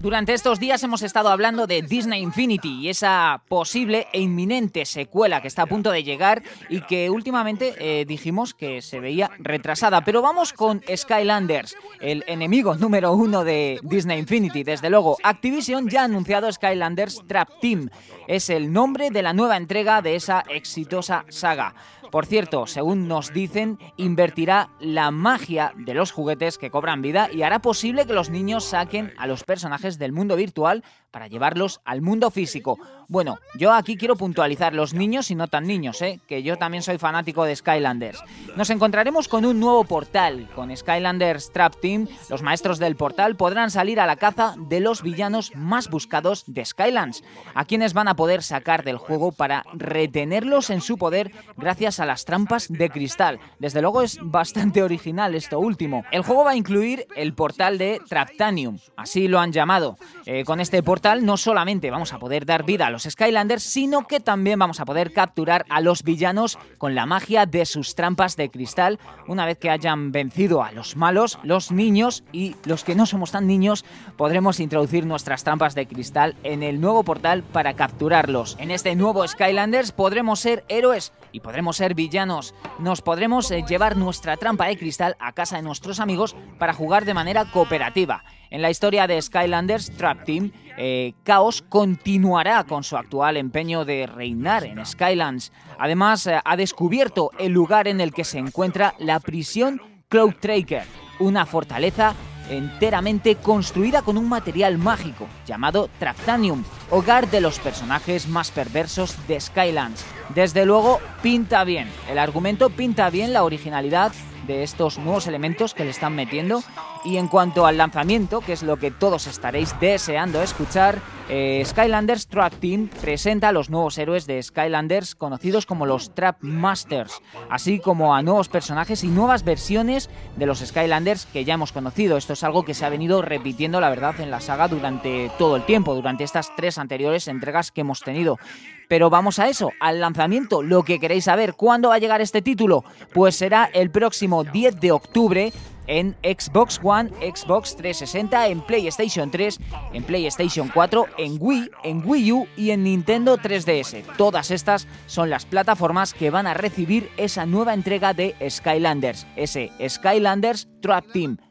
Durante estos días hemos estado hablando de Disney Infinity y esa posible e inminente secuela que está a punto de llegar y que últimamente eh, dijimos que se veía retrasada. Pero vamos con Skylanders, el enemigo número uno de Disney Infinity. Desde luego, Activision ya ha anunciado Skylanders Trap Team. Es el nombre de la nueva entrega de esa exitosa saga. Por cierto, según nos dicen, invertirá la magia de los juguetes que cobran vida y hará posible que los niños saquen a los personajes del mundo virtual para llevarlos al mundo físico. Bueno, yo aquí quiero puntualizar los niños y no tan niños, ¿eh? que yo también soy fanático de Skylanders. Nos encontraremos con un nuevo portal. Con Skylanders Trap Team, los maestros del portal podrán salir a la caza de los villanos más buscados de Skylands, a quienes van a poder sacar del juego para retenerlos en su poder gracias a las trampas de cristal. Desde luego es bastante original esto último. El juego va a incluir el portal de Traptanium, así lo han llamado. Eh, con este portal no solamente vamos a poder dar vida a los Skylanders, sino que también vamos a poder capturar a los villanos con la magia de sus trampas de cristal. Una vez que hayan vencido a los malos, los niños y los que no somos tan niños, podremos introducir nuestras trampas de cristal en el nuevo portal para capturarlos. En este nuevo Skylanders podremos ser héroes y podremos ser villanos. Nos podremos eh, llevar nuestra trampa de cristal a casa de nuestros amigos para jugar de manera cooperativa. En la historia de Skylanders Trap Team, eh, Chaos continuará con su actual empeño de reinar en Skylands. Además, eh, ha descubierto el lugar en el que se encuentra la prisión Cloud Tracker, una fortaleza enteramente construida con un material mágico llamado Tractanium, hogar de los personajes más perversos de Skylands. Desde luego, pinta bien. El argumento pinta bien la originalidad de estos nuevos elementos que le están metiendo. Y en cuanto al lanzamiento, que es lo que todos estaréis deseando escuchar, eh, Skylanders Trap Team presenta a los nuevos héroes de Skylanders conocidos como los Trap Masters, así como a nuevos personajes y nuevas versiones de los Skylanders que ya hemos conocido. Esto es algo que se ha venido repitiendo, la verdad, en la saga durante todo el tiempo, durante estas tres anteriores entregas que hemos tenido. Pero vamos a eso, al lanzamiento, lo que queréis saber, ¿cuándo va a llegar este título? Pues será el próximo 10 de octubre en Xbox One, Xbox 360, en PlayStation 3, en PlayStation 4, en Wii, en Wii U y en Nintendo 3DS. Todas estas son las plataformas que van a recibir esa nueva entrega de Skylanders, ese Skylanders Trap Team.